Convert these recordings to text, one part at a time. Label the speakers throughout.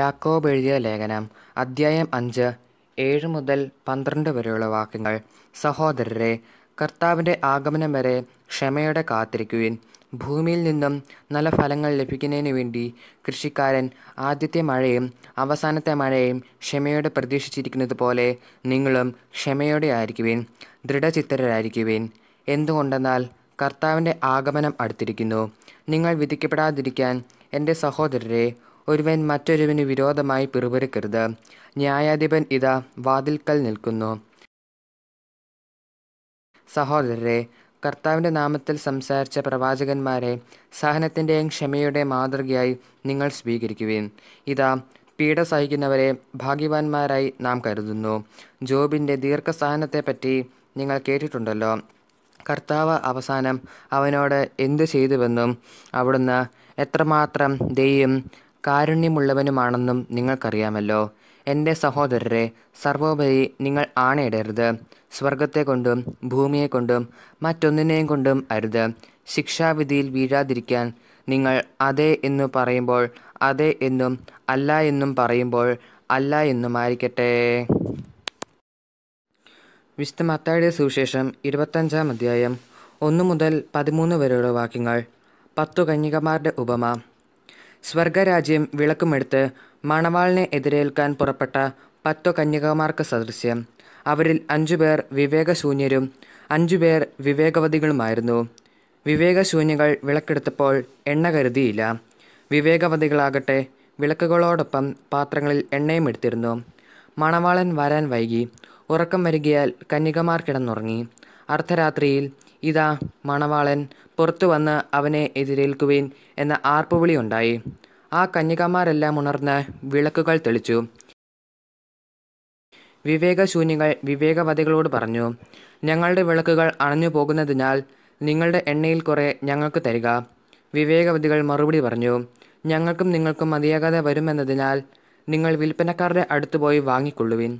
Speaker 1: യാക്കോബ് എഴുതിയ ലേഖനം അദ്ധ്യായം അഞ്ച് ഏഴ് മുതൽ പന്ത്രണ്ട് വരെയുള്ള വാക്യങ്ങൾ സഹോദരരെ കർത്താവിൻ്റെ ആഗമനം വരെ ക്ഷമയോടെ കാത്തിരിക്കുവിൻ ഭൂമിയിൽ നിന്നും നല്ല ഫലങ്ങൾ ലഭിക്കുന്നതിന് വേണ്ടി കൃഷിക്കാരൻ ആദ്യത്തെ മഴയും അവസാനത്തെ മഴയും ക്ഷമയോടെ പ്രതീക്ഷിച്ചിരിക്കുന്നത് പോലെ നിങ്ങളും ക്ഷമയോടെ ആയിരിക്കുവിൻ ദൃഢചിത്തരായിരിക്കുവിൻ എന്തുകൊണ്ടെന്നാൽ കർത്താവിൻ്റെ ആഗമനം അടുത്തിരിക്കുന്നു നിങ്ങൾ വിധിക്കപ്പെടാതിരിക്കാൻ എൻ്റെ സഹോദരരെ ഒരുവൻ മറ്റൊരുവന് വിരോധമായി പിറുപിറുക്കരുത് ന്യായാധിപൻ ഇതാ വാതിൽക്കൽ നിൽക്കുന്നു സഹോദരരെ കർത്താവിൻ്റെ നാമത്തിൽ സംസാരിച്ച പ്രവാചകന്മാരെ സഹനത്തിൻ്റെയും ക്ഷമയുടെ മാതൃകയായി നിങ്ങൾ സ്വീകരിക്കുകയും ഇതാ പീഡ സഹിക്കുന്നവരെ ഭാഗ്യവാന്മാരായി നാം കരുതുന്നു ജോബിൻ്റെ ദീർഘസഹനത്തെപ്പറ്റി നിങ്ങൾ കേട്ടിട്ടുണ്ടല്ലോ കർത്താവ് അവസാനം അവനോട് എന്തു ചെയ്തുവെന്നും അവിടുന്ന് എത്രമാത്രം ദയും കാരുണ്യമുള്ളവനുമാണെന്നും നിങ്ങൾക്കറിയാമല്ലോ എൻ്റെ സഹോദരരെ സർവോപരി നിങ്ങൾ ആണയിടരുത് ഭൂമിയെ കൊണ്ടും മറ്റൊന്നിനെയും കൊണ്ടും അരുത് ശിക്ഷാവിധിയിൽ വീഴാതിരിക്കാൻ നിങ്ങൾ അതെ എന്ന് പറയുമ്പോൾ അതെ എന്നും അല്ല എന്നും പറയുമ്പോൾ അല്ല എന്നുമായിരിക്കട്ടെ വിശുദ്ധ മത്തായുടെ സുവിശേഷം ഇരുപത്തഞ്ചാം അധ്യായം ഒന്നു മുതൽ പതിമൂന്ന് വരെയുള്ള വാക്യങ്ങൾ പത്തു കന്യകമാരുടെ ഉപമ സ്വർഗരാജ്യം വിളക്കുമെടുത്ത് മണവാളിനെ എതിരേൽക്കാൻ പുറപ്പെട്ട പത്തു കന്യകമാർക്ക് സദൃശ്യം അവരിൽ അഞ്ചുപേർ വിവേകശൂന്യരും അഞ്ചുപേർ വിവേകവതികളുമായിരുന്നു വിവേകശൂന്യകൾ വിളക്കെടുത്തപ്പോൾ എണ്ണ കരുതിയില്ല വിവേകവതികളാകട്ടെ വിളക്കുകളോടൊപ്പം പാത്രങ്ങളിൽ എണ്ണയും എടുത്തിരുന്നു മണവാളൻ വരാൻ വൈകി ഉറക്കം വരികയാൽ കന്യകമാർ കിടന്നുറങ്ങി അർദ്ധരാത്രിയിൽ ഇതാ മണവാളൻ പുറത്തു വന്ന് അവനെ എതിരേൽക്കുവിൻ എന്ന ആർപ്പുവിളിയുണ്ടായി ആ കന്യകമാരെല്ലാം ഉണർന്ന് വിളക്കുകൾ തെളിച്ചു വിവേകശൂന്യങ്ങൾ വിവേകവതികളോട് പറഞ്ഞു ഞങ്ങളുടെ വിളക്കുകൾ അണഞ്ഞു പോകുന്നതിനാൽ നിങ്ങളുടെ എണ്ണയിൽ കുറേ ഞങ്ങൾക്ക് തരിക വിവേകവതികൾ മറുപടി പറഞ്ഞു ഞങ്ങൾക്കും നിങ്ങൾക്കും മതിയാകാതെ വരുമെന്നതിനാൽ നിങ്ങൾ വിൽപ്പനക്കാരുടെ അടുത്ത് പോയി വാങ്ങിക്കൊള്ളുവിൻ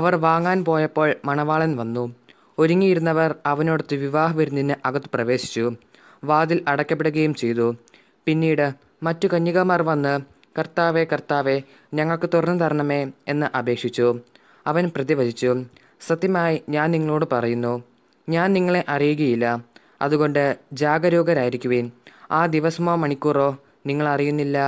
Speaker 1: അവർ വാങ്ങാൻ പോയപ്പോൾ മണവാളൻ വന്നു ഒരുങ്ങിയിരുന്നവർ അവനോടൊത്ത് വിവാഹ വിരുന്നിന് അകത്ത് പ്രവേശിച്ചു വാതിൽ അടയ്ക്കപ്പെടുകയും ചെയ്തു പിന്നീട് മറ്റു കന്യകമാർ വന്ന് കർത്താവെ കർത്താവെ ഞങ്ങൾക്ക് തുറന്നു തരണമേ എന്ന് അപേക്ഷിച്ചു അവൻ പ്രതിവചിച്ചു സത്യമായി ഞാൻ നിങ്ങളോട് പറയുന്നു ഞാൻ നിങ്ങളെ അറിയുകയില്ല അതുകൊണ്ട് ജാഗരൂകരായിരിക്കുവേൻ ആ ദിവസമോ മണിക്കൂറോ നിങ്ങൾ അറിയുന്നില്ല